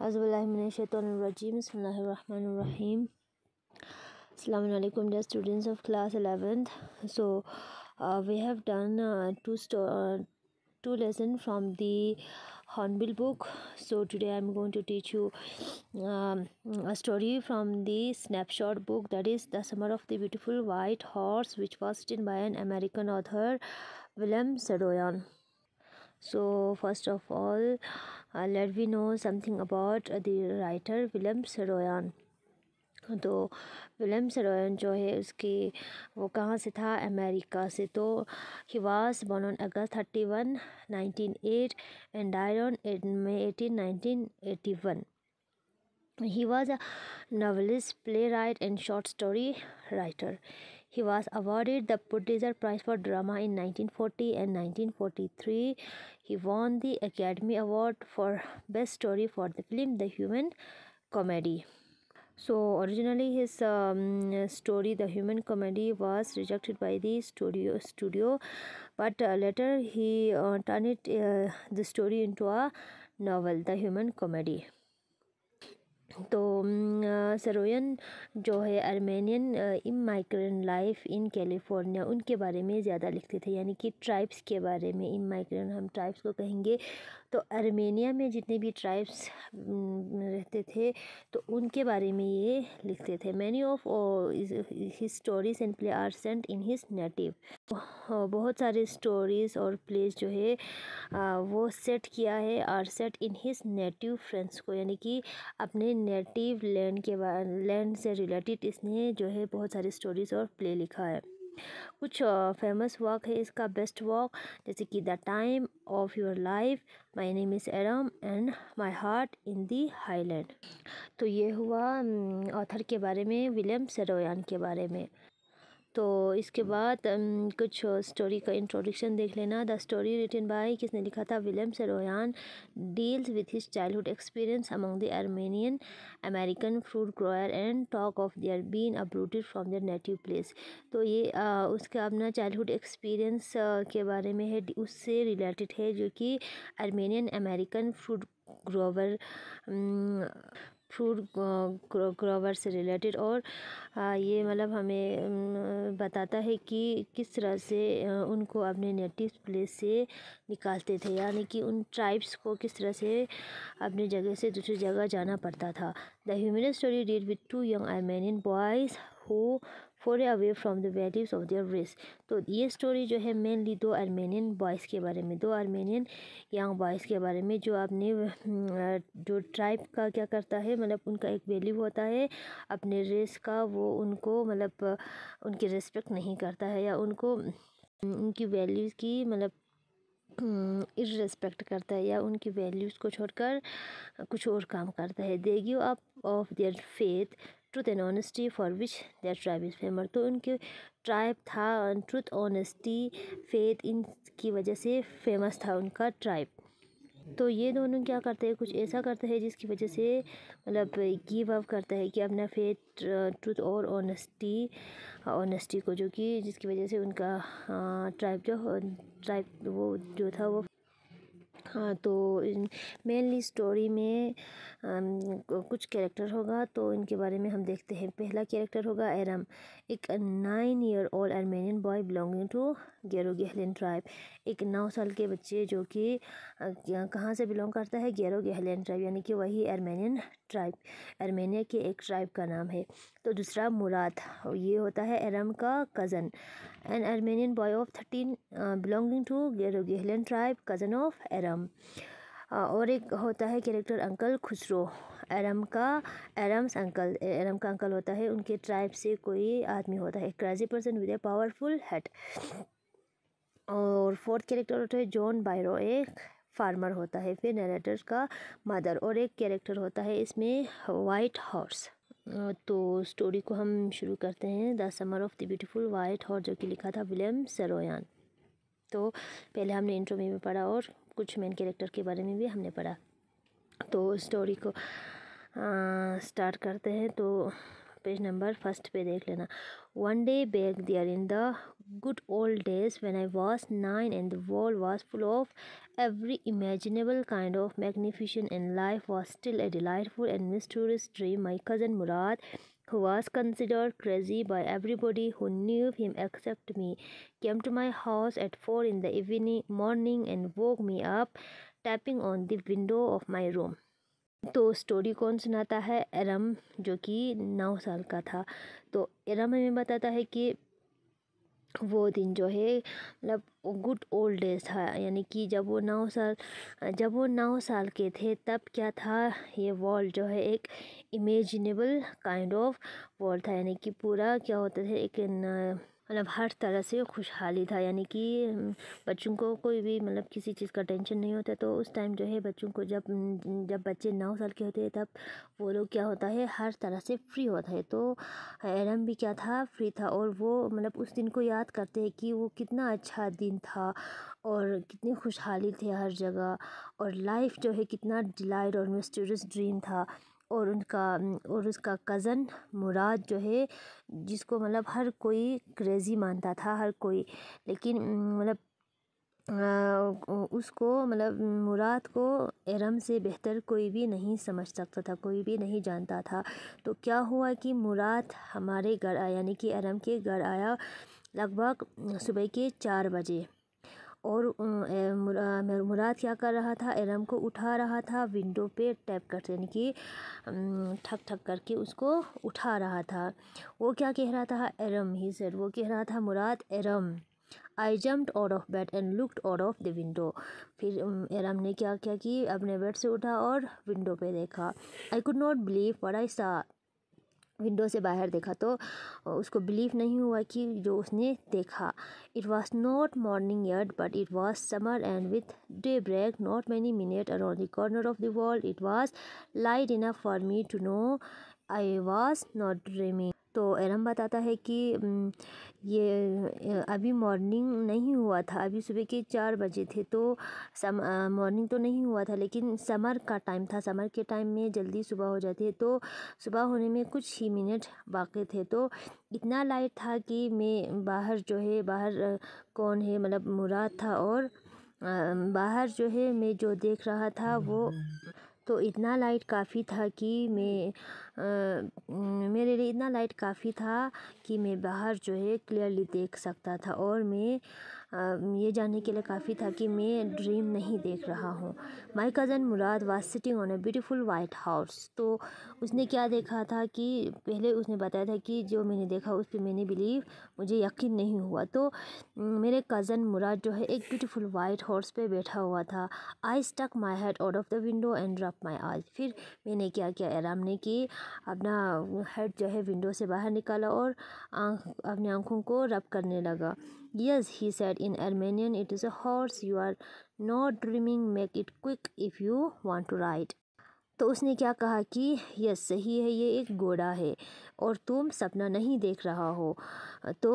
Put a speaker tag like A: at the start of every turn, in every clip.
A: Azbalahimshaitanirrajim. Bismillahirrahmanirrahim. Assalamualaikum, dear students of class 11th. So, uh, we have done uh, two uh, two lesson from the hornbill book so today i'm going to teach you um, a story from the snapshot book that is the summer of the beautiful white horse which was written by an american author william Sedoyan. So first of all let we know something about the uh, the writer तो William Saroyan जो है उसके वो कहाँ से था America से तो he was born on August thirty one nineteen eight and I on eight में eighteen nineteen eighty one he was a novelist playwright and short story writer He was awarded the Pulitzer Prize for Drama in 1940 and 1943. He won the Academy Award for Best Story for the film The Human Comedy. So originally his um, story The Human Comedy was rejected by the studio studio but uh, later he uh, turned it uh, the story into a novel The Human Comedy. तो Saroyan जो है Armenian migrant life in California उनके बारे में ज़्यादा लिखते थे यानी कि ट्राइब्स के बारे में माइग्रेंट हम ट्राइब्स को कहेंगे तो अर्मेनिया में जितने भी ट्राइब्स रहते थे तो उनके बारे में ये लिखते थे many of his stories and play are set in his native बहुत सारे स्टोरीज़ और प्लेस जो है वो सेट किया है are set in his native friends को यानी कि अपने नेटिव लैंड के लैंड से रिलेटेड इसने जो है बहुत सारी स्टोरीज और प्ले लिखा है कुछ फेमस वर्क है इसका बेस्ट वर्क जैसे कि the time of your life my name is Adam and my heart in the highland तो ये हुआ ऑथर के बारे में विलियम सरोयान के बारे में तो इसके बाद कुछ स्टोरी का इंट्रोडक्शन देख लेना द स्टोरी रिटन बाय किसने लिखा था William Saroyan deals with his childhood experience among the Armenian American fruit grower and talk of their been uprooted from their native place तो ये आ, उसका अपना चाइल्डहुड एक्सपीरियंस के बारे में है उससे रिलेटेड है जो कि Armenian American fruit grower fruit grower से रिलेटेड और ये मतलब हमें बताता है कि किस तरह से उनको अपने नेटिव प्लेस से निकालते थे यानी कि उन ट्राइब्स को किस तरह से अपनी जगह से दूसरी जगह जाना पड़ता था the human story deal with two young I man in boys who for away from the values of their risk तो ये स्टोरी जो है मेनली दो आर्मेनियन बॉयज़ के बारे में दो आर्मेनियन यंग बॉयज़ के बारे में जो अपने जो ट्राइब का क्या करता है मतलब उनका एक वैल्यू होता है अपने रेस का वो उनको मतलब उनकी रिस्पेक्ट नहीं करता है या उनको उनकी वैल्यूज़ की मतलब इरेस्पेक्ट करता है या उनकी वैल्यूज़ को छोड़कर कुछ और काम करता है they give up of their faith truth and honesty for which that tribe is famous तो उनके ट्राइब था ट्रूथ ऑनेस्टी फेथ इनकी वजह से फेमस था उनका ट्राइब तो ये दोनों क्या करते हैं कुछ ऐसा करते हैं जिसकी वजह से मतलब गिव अप करता है कि अपना फेथ ट्रूथ और ऑनेस्टी ऑनेस्टी को जो कि जिसकी वजह से उनका ट्राइब जो ट्राइब वो जो था वो हाँ तो मेनली स्टोरी में कुछ कैरेक्टर होगा तो इनके बारे में हम देखते हैं पहला कैरेक्टर होगा एरम एक nine year old Armenian boy belonging to Garoghlanian tribe एक नौ साल के बच्चे जो कि कहाँ से बिलोंग करता है गैरो गहलिन ट्राइब यानी कि वही आर्मेनियन ट्राइब आर्मेनिया के एक ट्राइब का नाम है तो दूसरा मुराद ये होता है एरम का cousin an Armenian boy of thirteen belonging to Garoghlanian tribe cousin of Aram नाम और एक होता है कैरेक्टर अंकल खुसरो एरम का एरम्स अंकल एरम का अंकल होता है उनके ट्राइब से कोई आदमी होता है crazy person with a powerful head और फोर्थ कैरेक्टर होता है जॉन बायरो एक फार्मर होता है फिर नरेटर का मदर और एक कैरेक्टर होता है इसमें वाइट हॉर्स तो स्टोरी को हम शुरू करते हैं the summer of the beautiful white horse जो कि लिखा था विलियम सरोयान तो पहले हमने इंट्रो में भी पढ़ा और कुछ मेन कैरेक्टर के बारे में भी हमने पढ़ा तो स्टोरी को स्टार्ट करते हैं तो पेज नंबर फर्स्ट पे देख लेना one day back there in the good old days when I was nine and the world was full of every imaginable kind of magnificence and life was still a delightful and mysterious dream my cousin Mourad who was considered crazy by everybody who knew him except me, came to my house at four in the evening morning and woke me up, tapping on the window of my room. तो story कौन सुनाता है एरम जो कि नौ साल का था तो एरम हमें बताता है कि वो दिन जो है मतलब गुड ओल्ड एज था यानी कि जब वो नौ साल जब वो नौ साल के थे तब क्या था ये वर्ल्ड जो है एक इमेजिनेबल काइंड ऑफ वर्ल्ड था यानी कि पूरा क्या होता था एक मतलब हर तरह से खुशहाली था यानी कि बच्चों को कोई भी मतलब किसी चीज़ का टेंशन नहीं होता तो उस टाइम जो है बच्चों को जब जब बच्चे नौ साल के होते हैं तब वो लोग क्या होता है हर तरह से फ्री होता है तो एरम भी क्या था फ्री था और वो मतलब उस दिन को याद करते हैं कि वो कितना अच्छा दिन था और कितनी खुशहाली थे हर जगह और लाइफ जो है कितना डिलाइट और मिस्टीरियस ड्रीम था और उनका और उसका कज़न मुराद जो है जिसको मतलब हर कोई क्रेज़ी मानता था हर कोई लेकिन मतलब उसको मतलब मुराद को एरम से बेहतर कोई भी नहीं समझ सकता था कोई भी नहीं जानता था तो क्या हुआ कि मुराद हमारे घर आया यानी कि एरम के घर आया लगभग सुबह के चार बजे और मुराद क्या कर रहा था एरम को उठा रहा था विंडो पे टैप कर यानी कि ठक ठक करके उसको उठा रहा था वो क्या कह रहा था एरम ही सर वो कह रहा था Mourad Aram I jumped out of bed and looked out of the window फिर एरम ने क्या क्या कि अपने बेड से उठा और विंडो पे देखा I could not believe what I saw window से बाहर देखा तो उसको बिलीव नहीं हुआ कि जो उसने देखा it was not morning yet but it was summer and with daybreak not many minute around the corner of the world it was light enough for me to know I was not dreaming तो Aram बताता है कि ये अभी morning नहीं हुआ था अभी सुबह के चार बजे थे तो सम मॉर्निंग तो नहीं हुआ था लेकिन समर का टाइम था समर के टाइम में जल्दी सुबह हो जाती है तो सुबह होने में कुछ ही मिनट बाकी थे तो इतना लाइट था कि मैं बाहर जो है बाहर कौन है मतलब मुराद था और बाहर जो है मैं जो देख रहा था वो तो इतना लाइट काफ़ी था कि मैं मेरे लिए इतना लाइट काफ़ी था कि मैं बाहर जो है क्लियरली देख सकता था और मैं ये जानने के लिए काफ़ी था कि मैं ड्रीम नहीं देख रहा हूँ my cousin Mourad was sitting on a beautiful white house तो उसने क्या देखा था कि पहले उसने बताया था कि जो मैंने देखा उस पर मैंने बिलीव मुझे यकीन नहीं हुआ तो मेरे कज़न मुराद जो है एक ब्यूटीफुल वाइट हॉर्स पे बैठा हुआ था I stuck my head out of the window and rubbed my eyes फिर मैंने क्या किया आराम ने कि अपना हेड जो है विंडो से बाहर निकाला और आँख अपनी आँखों को रब करने लगा Yes, he said in Armenian, it is a horse. You are not dreaming. Make it quick if you want to ride. तो उसने क्या कहा कि यस सही है ये एक घोड़ा है और तुम सपना नहीं देख रहा हो तो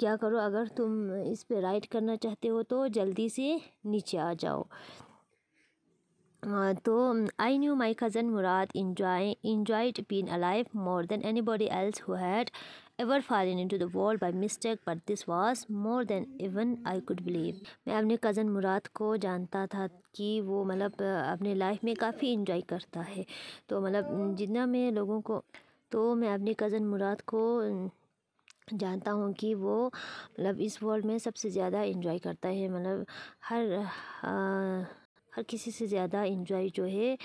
A: क्या करो अगर तुम इस पे राइड करना चाहते हो तो जल्दी से नीचे आ जाओ तो I knew my cousin Mourad enjoy enjoyed been alive more than anybody else who had ever fallen into the wall by mistake but this was more than even I could believe मैं अपने cousin मुराद को जानता था कि वो मतलब अपने life में काफ़ी इंजॉय करता है तो मतलब जितना मैं लोगों को तो मैं अपने कज़न मुराद को जानता हूँ कि वो मतलब इस वर्ल्ड में सबसे ज़्यादा इंजॉय करता है मतलब हर आ, हर किसी से ज़्यादा इन्जॉय जो है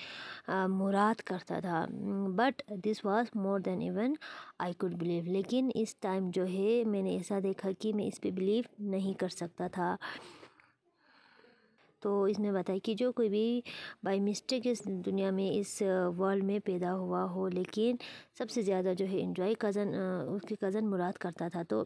A: मुराद करता था but this was more than even I could believe लेकिन इस टाइम जो है मैंने ऐसा देखा कि मैं इस पर बिलीव नहीं कर सकता था तो इसमें बताया कि जो कोई भी बाई मिस्टेक इस दुनिया में इस वर्ल्ड में पैदा हुआ हो लेकिन सबसे ज़्यादा जो है इन्जॉय कज़न उसकी कज़न मुराद करता था तो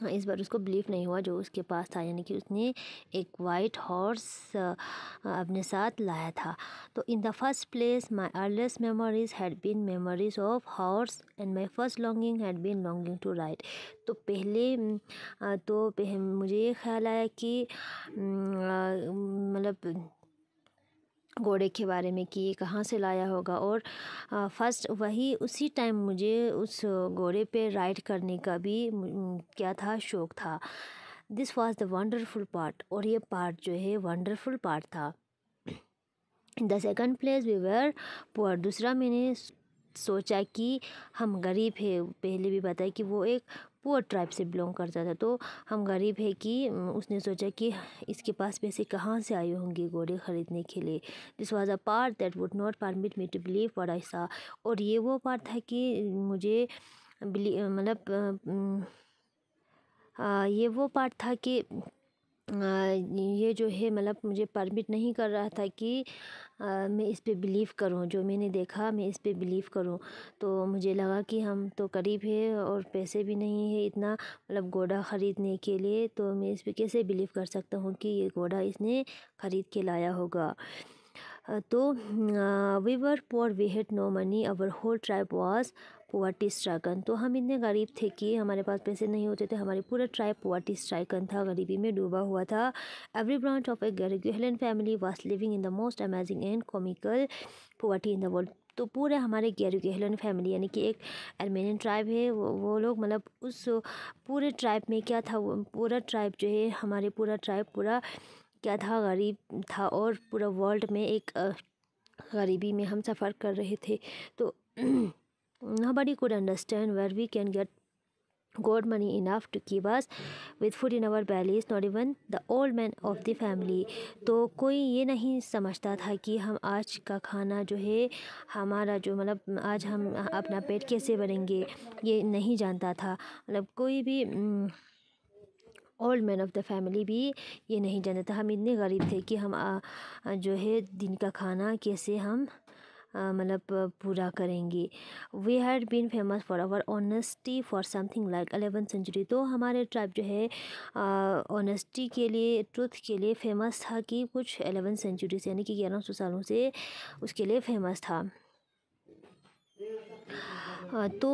A: हाँ इस बार उसको बिलीव नहीं हुआ जो उसके पास था यानी कि उसने एक वाइट हॉर्स अपने साथ लाया था तो in the first place my earliest memories had been memories of horse and my first longing had been longing to ride तो पहले तो मुझे ये ख्याल आया कि मतलब घोड़े के बारे में कि ये कहाँ से लाया होगा और फर्स्ट वही उसी टाइम मुझे उस घोड़े पे राइड करने का भी क्या था शौक़ था this was the wonderful part और ये पार्ट जो है वंडरफुल पार्ट था the second place we were poor दूसरा मैंने सोचा कि हम गरीब है पहले भी बताया कि वो एक पुअर ट्राइब से बिलोंग करता था तो हम गरीब है कि उसने सोचा कि इसके पास पैसे कहाँ से आए होंगे घोड़े ख़रीदने के लिए this was a part that would not permit me to believe what I saw और ये वो पार्ट था कि मुझे मतलब ये वो पार्ट था कि ये जो है मतलब मुझे परमिट नहीं कर रहा था कि मैं इस पर बिलीव करूँ जो मैंने देखा मैं इस पर बिलीव करूँ तो मुझे लगा कि हम तो करीब है और पैसे भी नहीं है इतना मतलब घोड़ा ख़रीदने के लिए तो मैं इस पर कैसे बिलीव कर सकता हूँ कि ये घोड़ा इसने ख़रीद के लाया होगा तो we were poor we had no money our whole tribe was poverty stricken तो हम इतने गरीब थे कि हमारे पास पैसे नहीं होते थे हमारे पूरा ट्राइब पोवाटी स्ट्राइकन था गरीबी में डूबा हुआ था every branch of the Garoghlanian family was living in the most amazing and comical poverty in the world तो पूरे हमारे गैरगहलन फैमिली यानी कि एक अर्मेनियन ट्राइब है वो, वो लोग मतलब उस पूरे ट्राइब में क्या था वो पूरा ट्राइब जो है हमारे पूरा ट्राइब पूरा क्या था गरीब था और पूरा वर्ल्ड में एक गरीबी में हम सफ़र कर रहे थे तो nobody could understand where we can get gold money enough to keep us with food in our bellies not even the old man of the family तो कोई ये नहीं समझता था कि हम आज का खाना जो है हमारा जो मतलब आज हम अपना पेट कैसे भरेंगे ये नहीं जानता था मतलब कोई भी old man of the family भी ये नहीं जानता था हम इतने गरीब थे कि हम आ, जो है दिन का खाना कैसे हम मतलब पूरा करेंगी we had been famous for our honesty for something like eleven century तो हमारे ट्राइब जो है ऑनेस्टी के लिए ट्रुथ के लिए फेमस था कि कुछ अलेवन सेंचुरी से यानी कि ग्यारह सौ सालों से उसके लिए फेमस था तो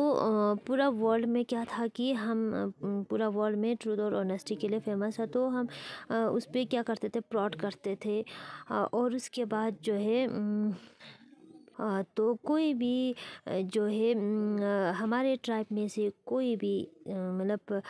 A: पूरा वर्ल्ड में क्या था कि हम पूरा वर्ल्ड में ट्रूथ और ऑनेस्टी के लिए फेमस था तो हम उस पर क्या करते थे प्लॉट करते थे और उसके बाद जो है तो कोई भी जो है हमारे ट्राइब में से कोई भी मतलब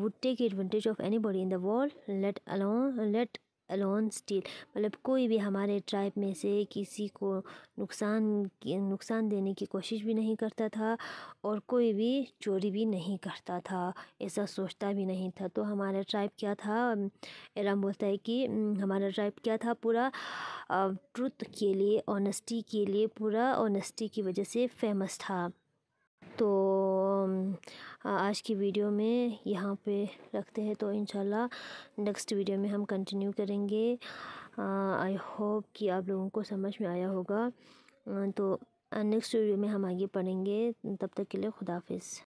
A: would take advantage of anybody in the world let alone let alone steal मतलब कोई भी हमारे ट्राइब में से किसी को नुकसान नुकसान देने की कोशिश भी नहीं करता था और कोई भी चोरी भी नहीं करता था ऐसा सोचता भी नहीं था तो हमारा ट्राइब क्या था एराम बोलता है कि हमारा ट्राइब क्या था पूरा ट्रुथ के लिए ऑनेस्टी के लिए पूरा ऑनेस्टी की वजह से फेमस था तो आज की वीडियो में यहाँ पे रखते हैं तो इन नेक्स्ट वीडियो में हम कंटिन्यू करेंगे आई होप कि आप लोगों को समझ में आया होगा तो नेक्स्ट वीडियो में हम आगे पढ़ेंगे तब तक के लिए खुदाफिज